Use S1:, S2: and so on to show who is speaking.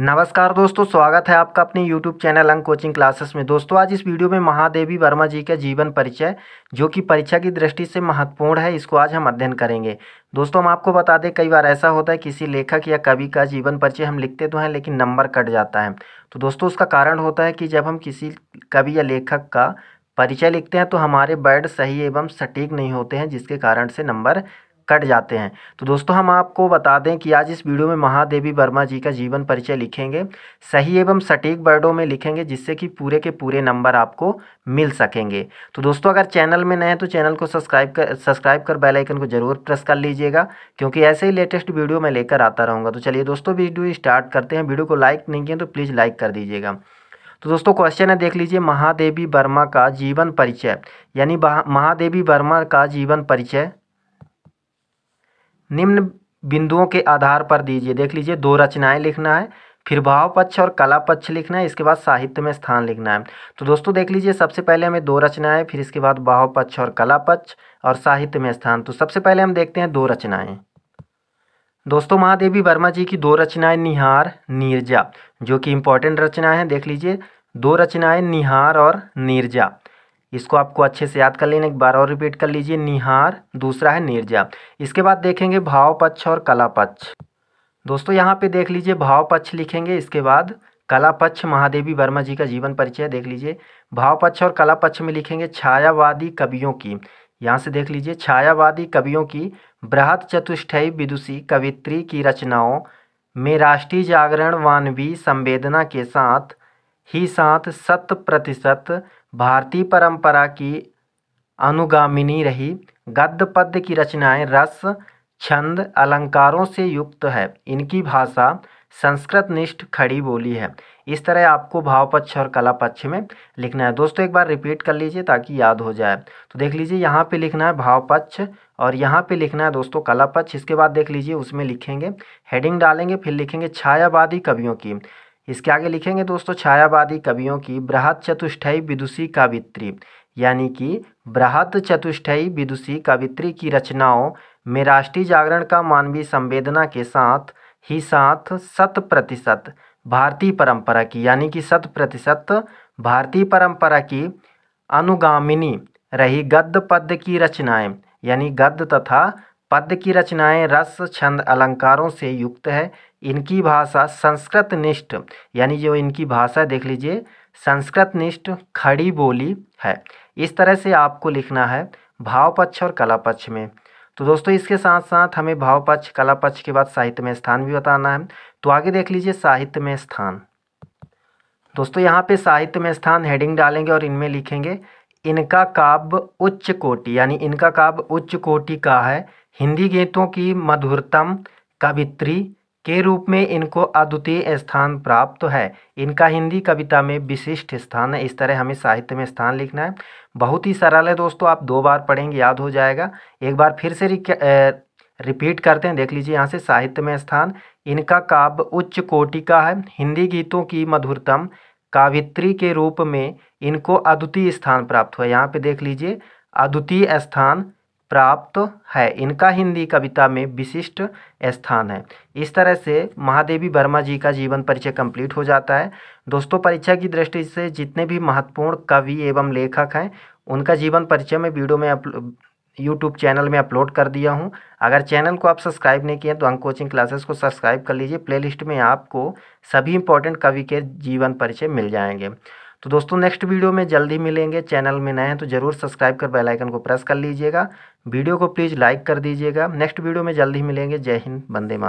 S1: नमस्कार दोस्तों स्वागत है आपका अपने YouTube चैनल अंग कोचिंग क्लासेस में दोस्तों आज इस वीडियो में महादेवी वर्मा जी का जीवन परिचय जो कि परीक्षा की दृष्टि से महत्वपूर्ण है इसको आज हम अध्ययन करेंगे दोस्तों हम आपको बता दें कई बार ऐसा होता है किसी लेखक या कवि का जीवन परिचय हम लिखते तो हैं लेकिन नंबर कट जाता है तो दोस्तों उसका कारण होता है कि जब हम किसी कवि या लेखक का परिचय लिखते हैं तो हमारे वर्ड सही एवं सटीक नहीं होते हैं जिसके कारण से नंबर कट जाते हैं तो दोस्तों हम आपको बता दें कि आज इस वीडियो में महादेवी वर्मा जी का जीवन परिचय लिखेंगे सही एवं सटीक वर्डों में लिखेंगे जिससे कि पूरे के पूरे नंबर आपको मिल सकेंगे तो दोस्तों अगर चैनल में नए हैं तो चैनल को सब्सक्राइब कर सब्सक्राइब कर बेल आइकन को ज़रूर प्रेस कर लीजिएगा क्योंकि ऐसे ही लेटेस्ट वीडियो मैं लेकर आता रहूँगा तो चलिए दोस्तों वीडियो स्टार्ट करते हैं वीडियो को लाइक नहीं किया तो प्लीज़ लाइक कर दीजिएगा तो दोस्तों क्वेश्चन है देख लीजिए महादेवी वर्मा का जीवन परिचय यानी महादेवी वर्मा का जीवन परिचय निम्न बिंदुओं के आधार पर दीजिए देख लीजिए दो रचनाएं लिखना है फिर भाव पक्ष और कला पक्ष लिखना है इसके बाद साहित्य में स्थान लिखना है तो दोस्तों देख लीजिए सबसे पहले हमें दो रचनाएं फिर इसके बाद भाव पक्ष और कला पक्ष और साहित्य में स्थान तो सबसे पहले हम देखते हैं दो रचनाएं दोस्तों महादेवी वर्मा जी की दो रचनाएं निहार नीरजा जो कि इंपॉर्टेंट रचनाएं हैं देख लीजिए दो रचनाएं निहार और नीरजा इसको आपको अच्छे से याद कर लेना एक बार और रिपीट कर लीजिए निहार दूसरा है निर्जा इसके बाद देखेंगे भाव पक्ष और कला पक्ष दोस्तों यहाँ पे देख लीजिए भाव पक्ष लिखेंगे इसके बाद कला पक्ष महादेवी वर्मा जी का जीवन परिचय देख लीजिए भाव पक्ष और कला पक्ष में लिखेंगे छायावादी कवियों की यहाँ से देख लीजिए छायावादी कवियों की बृहद चतुष्ठयी विदुषी कवित्री की रचनाओं में राष्ट्रीय जागरण वानवी संवेदना के साथ ही साथ शत प्रतिशत भारतीय परंपरा की अनुगामिनी रही गद्य पद्य की रचनाएँ रस छंद अलंकारों से युक्त है इनकी भाषा संस्कृत निष्ठ खड़ी बोली है इस तरह आपको भाव पक्ष और कला पक्ष में लिखना है दोस्तों एक बार रिपीट कर लीजिए ताकि याद हो जाए तो देख लीजिए यहाँ पे लिखना है भाव पक्ष और यहाँ पे लिखना है दोस्तों कला पक्ष इसके बाद देख लीजिए उसमें लिखेंगे हेडिंग डालेंगे फिर लिखेंगे छायावादी कवियों की इसके आगे लिखेंगे दोस्तों छायावादी कवियों की बृहत चतुष्ठई विदुषी कवित्री यानी कि बृहत चतुष्ठई विदुषी कवित्री की रचनाओं में राष्ट्रीय जागरण का मानवीय संवेदना के साथ ही साथ शत प्रतिशत भारतीय परंपरा की यानी कि शत प्रतिशत भारतीय परंपरा की अनुगामिनी रही गद्य पद्य की रचनाएं यानी गद्य तथा पद्य की रचनाएं रस छंद अलंकारों से युक्त है इनकी भाषा संस्कृत निष्ठ यानी जो इनकी भाषा देख लीजिए संस्कृत निष्ठ खड़ी बोली है इस तरह से आपको लिखना है भाव पक्ष और कला पक्ष में तो दोस्तों इसके साथ साथ हमें भाव पक्ष कला पक्ष के बाद साहित्य में स्थान भी बताना है तो आगे देख लीजिए साहित्य में स्थान दोस्तों यहाँ पे साहित्य में स्थान हेडिंग डालेंगे और इनमें लिखेंगे इनका काव्य उच्च कोटि यानी इनका काव्य उच्च कोटि का है हिंदी गीतों की मधुरतम कवित्री के रूप में इनको अद्वितीय स्थान प्राप्त है इनका हिंदी कविता में विशिष्ट स्थान है इस तरह हमें साहित्य में स्थान लिखना है बहुत ही सरल है दोस्तों आप दो बार पढ़ेंगे याद हो जाएगा एक बार फिर से रिपीट करते हैं देख लीजिए यहाँ से साहित्य में स्थान इनका काव्य उच्च कोटि का है हिंदी गीतों की मधुरतम कावित्री के रूप में इनको अद्वितीय स्थान प्राप्त हुआ यहाँ पे देख लीजिए अद्वितीय स्थान प्राप्त है इनका हिंदी कविता में विशिष्ट स्थान है इस तरह से महादेवी वर्मा जी का जीवन परिचय कंप्लीट हो जाता है दोस्तों परीक्षा की दृष्टि से जितने भी महत्वपूर्ण कवि एवं लेखक हैं उनका जीवन परिचय में वीडियो में यूट्यूब चैनल में अपलोड कर दिया हूं अगर चैनल को आप सब्सक्राइब नहीं किए तो अंक कोचिंग क्लासेस को सब्सक्राइब कर लीजिए प्लेलिस्ट में आपको सभी इंपॉर्टेंट कवि के जीवन परिचय मिल जाएंगे तो दोस्तों नेक्स्ट वीडियो में जल्दी मिलेंगे चैनल में नए हैं तो ज़रूर सब्सक्राइब कर बेल आइकन को प्रेस कर लीजिएगा वीडियो को प्लीज़ लाइक कर दीजिएगा नेक्स्ट वीडियो में जल्दी मिलेंगे जय हिंद बंदे मातरम